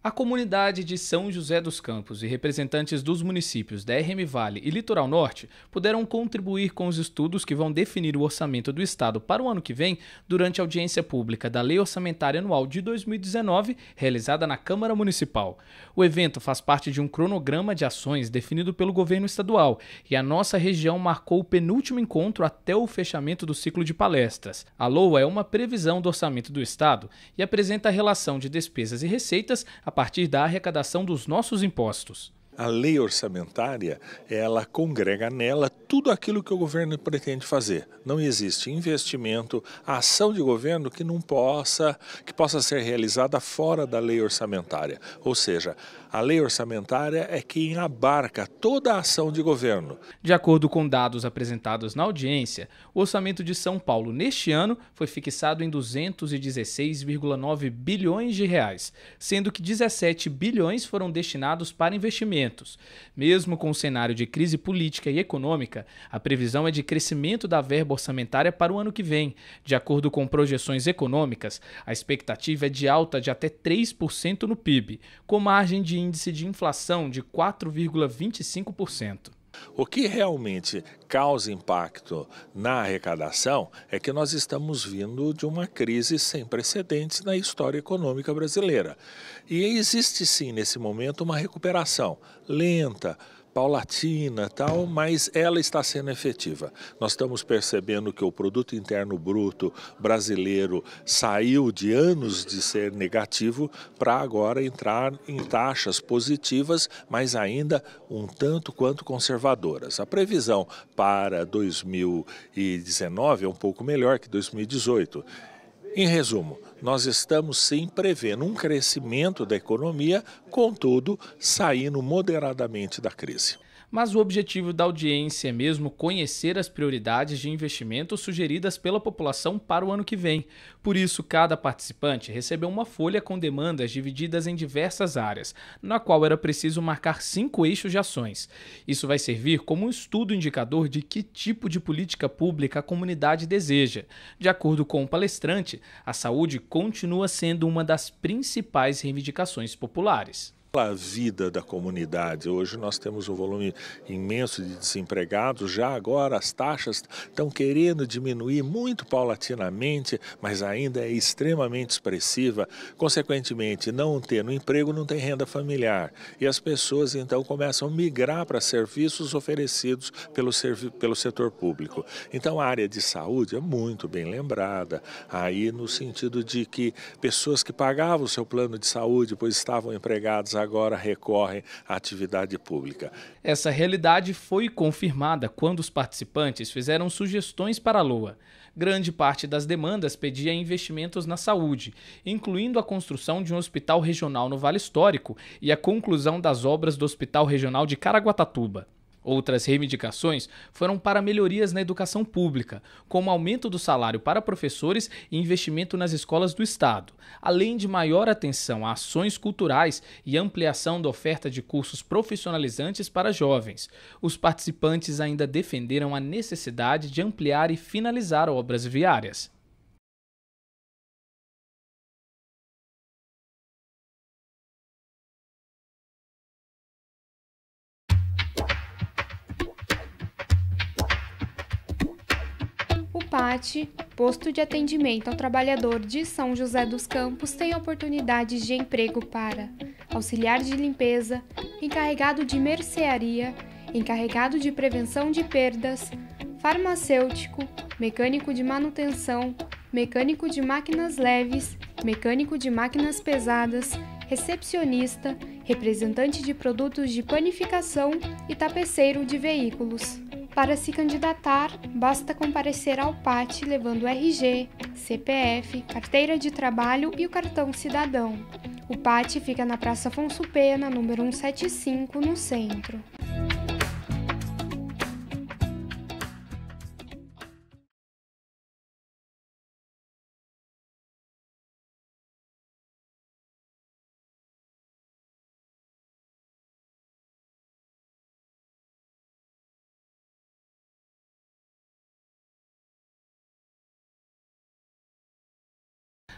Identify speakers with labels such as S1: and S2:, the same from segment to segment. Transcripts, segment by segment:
S1: A comunidade de São José dos Campos e representantes dos municípios da RM Vale e Litoral Norte puderam contribuir com os estudos que vão definir o orçamento do Estado para o ano que vem durante a audiência pública da Lei Orçamentária Anual de 2019, realizada na Câmara Municipal. O evento faz parte de um cronograma de ações definido pelo governo estadual e a nossa região marcou o penúltimo encontro até o fechamento do ciclo de palestras. A LOA é uma previsão do orçamento do Estado e apresenta a relação de despesas
S2: e receitas a partir da arrecadação dos nossos impostos a lei orçamentária, ela congrega nela tudo aquilo que o governo pretende fazer. Não existe investimento, ação de governo que não possa, que possa ser realizada fora da lei orçamentária. Ou seja, a lei orçamentária é quem abarca toda a ação de governo.
S1: De acordo com dados apresentados na audiência, o orçamento de São Paulo neste ano foi fixado em 216,9 bilhões de reais, sendo que 17 bilhões foram destinados para investimentos investimentos. Mesmo com o cenário de crise política e econômica, a previsão é de crescimento da verba orçamentária para o ano que vem. De acordo com projeções econômicas, a expectativa é de alta de até 3% no PIB, com margem de índice de inflação de 4,25%.
S2: O que realmente causa impacto na arrecadação é que nós estamos vindo de uma crise sem precedentes na história econômica brasileira. E existe sim, nesse momento, uma recuperação lenta paulatina tal, mas ela está sendo efetiva. Nós estamos percebendo que o produto interno bruto brasileiro saiu de anos de ser negativo para agora entrar em taxas positivas, mas ainda um tanto quanto conservadoras. A previsão para 2019 é um pouco melhor que 2018. Em resumo, nós estamos sim prevendo um crescimento da economia, contudo, saindo moderadamente da crise
S1: mas o objetivo da audiência é mesmo conhecer as prioridades de investimento sugeridas pela população para o ano que vem. Por isso, cada participante recebeu uma folha com demandas divididas em diversas áreas, na qual era preciso marcar cinco eixos de ações. Isso vai servir como um estudo indicador de que tipo de política pública a comunidade deseja. De acordo com o palestrante, a saúde continua sendo uma das principais
S2: reivindicações populares. A vida da comunidade. Hoje nós temos um volume imenso de desempregados. Já agora as taxas estão querendo diminuir muito paulatinamente, mas ainda é extremamente expressiva. Consequentemente, não tendo emprego, não tem renda familiar. E as pessoas então começam a migrar para serviços oferecidos pelo, servi pelo setor público. Então a área de saúde é muito bem lembrada, aí no sentido de que pessoas que pagavam o seu plano de saúde, pois estavam empregadas agora recorrem à atividade pública.
S1: Essa realidade foi confirmada quando os participantes fizeram sugestões para a LOA. Grande parte das demandas pedia investimentos na saúde, incluindo a construção de um hospital regional no Vale Histórico e a conclusão das obras do Hospital Regional de Caraguatatuba. Outras reivindicações foram para melhorias na educação pública, como aumento do salário para professores e investimento nas escolas do Estado, além de maior atenção a ações culturais e ampliação da oferta de cursos profissionalizantes para jovens. Os participantes ainda defenderam a necessidade de ampliar e finalizar obras
S3: viárias. PAT, Posto de Atendimento ao Trabalhador de São José dos Campos, tem oportunidades de emprego para auxiliar de limpeza, encarregado de mercearia, encarregado de prevenção de perdas, farmacêutico, mecânico de manutenção, mecânico de máquinas leves, mecânico de máquinas pesadas, recepcionista, representante de produtos de panificação e tapeceiro de veículos. Para se candidatar, basta comparecer ao PAT levando RG, CPF, carteira de trabalho e o cartão cidadão. O PAT fica na Praça Afonso Pena, número 175, no centro.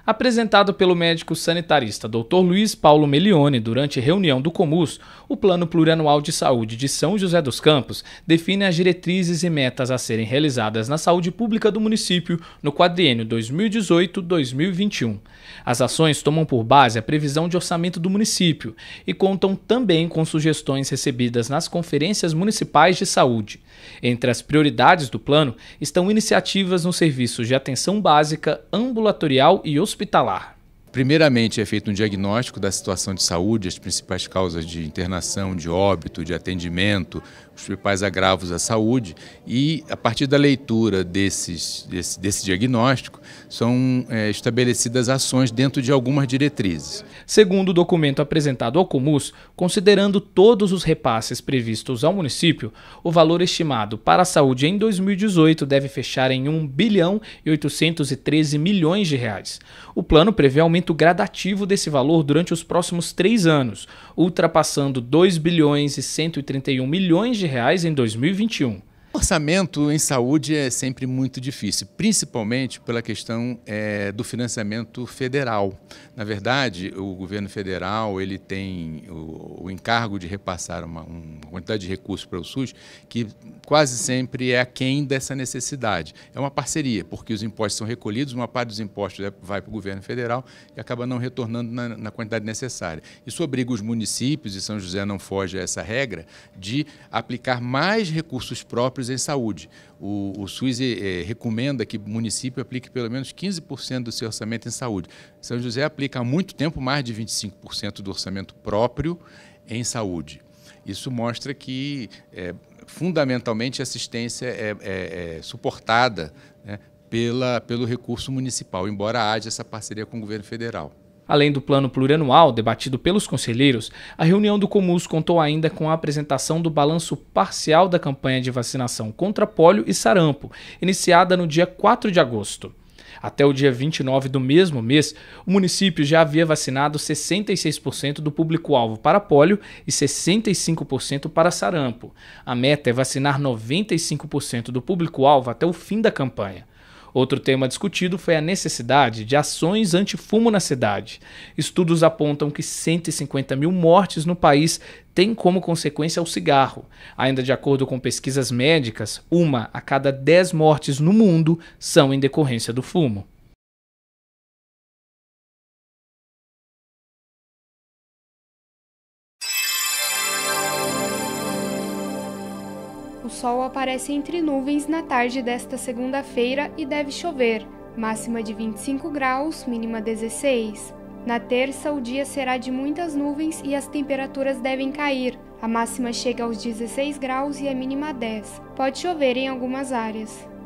S1: Apresentado pelo médico sanitarista Dr. Luiz Paulo Melione durante reunião do Comus, o Plano Plurianual de Saúde de São José dos Campos define as diretrizes e metas a serem realizadas na saúde pública do município no quadriênio 2018-2021. As ações tomam por base a previsão de orçamento do município e contam também com sugestões recebidas nas conferências municipais de saúde. Entre as prioridades do plano estão iniciativas nos serviços de atenção básica, ambulatorial e hospitalar hospitalar. Primeiramente, é feito um diagnóstico
S4: da situação de saúde, as principais causas de internação, de óbito, de atendimento, os principais agravos à saúde, e a partir da leitura desses, desse, desse diagnóstico, são é, estabelecidas ações dentro de algumas diretrizes.
S1: Segundo o documento apresentado ao Comus, considerando todos os repasses previstos ao município, o valor estimado para a saúde em 2018 deve fechar em 1 bilhão e 813 milhões de reais. O plano prevê aumento aumento gradativo desse valor durante os próximos três anos, ultrapassando 2 bilhões e 131 milhões de reais em 2021. Orçamento em saúde é sempre muito difícil, principalmente
S4: pela questão é, do financiamento federal. Na verdade, o governo federal ele tem o, o encargo de repassar uma, uma, quantidade de recursos para o SUS que quase sempre é aquém dessa necessidade. É uma parceria, porque os impostos são recolhidos, uma parte dos impostos é, vai para o governo federal e acaba não retornando na, na quantidade necessária. Isso obriga os municípios, e São José não foge a essa regra, de aplicar mais recursos próprios fazer saúde. O, o SUS é, recomenda que o município aplique pelo menos 15% do seu orçamento em saúde. São José aplica há muito tempo mais de 25% do orçamento próprio em saúde. Isso mostra que, é, fundamentalmente, a assistência é, é, é suportada né, pela,
S1: pelo recurso municipal, embora haja essa parceria com o governo federal. Além do plano plurianual debatido pelos conselheiros, a reunião do Comus contou ainda com a apresentação do balanço parcial da campanha de vacinação contra pólio e sarampo, iniciada no dia 4 de agosto. Até o dia 29 do mesmo mês, o município já havia vacinado 66% do público-alvo para pólio e 65% para sarampo. A meta é vacinar 95% do público-alvo até o fim da campanha. Outro tema discutido foi a necessidade de ações antifumo na cidade. Estudos apontam que 150 mil mortes no país têm como consequência o cigarro. Ainda de acordo com pesquisas médicas, uma a cada 10 mortes no mundo são em decorrência do fumo.
S3: o sol aparece entre nuvens na tarde desta segunda-feira e deve chover, máxima de 25 graus, mínima 16. Na terça, o dia será de muitas nuvens e as temperaturas devem cair. A máxima chega aos 16 graus e a mínima 10. Pode chover em algumas áreas.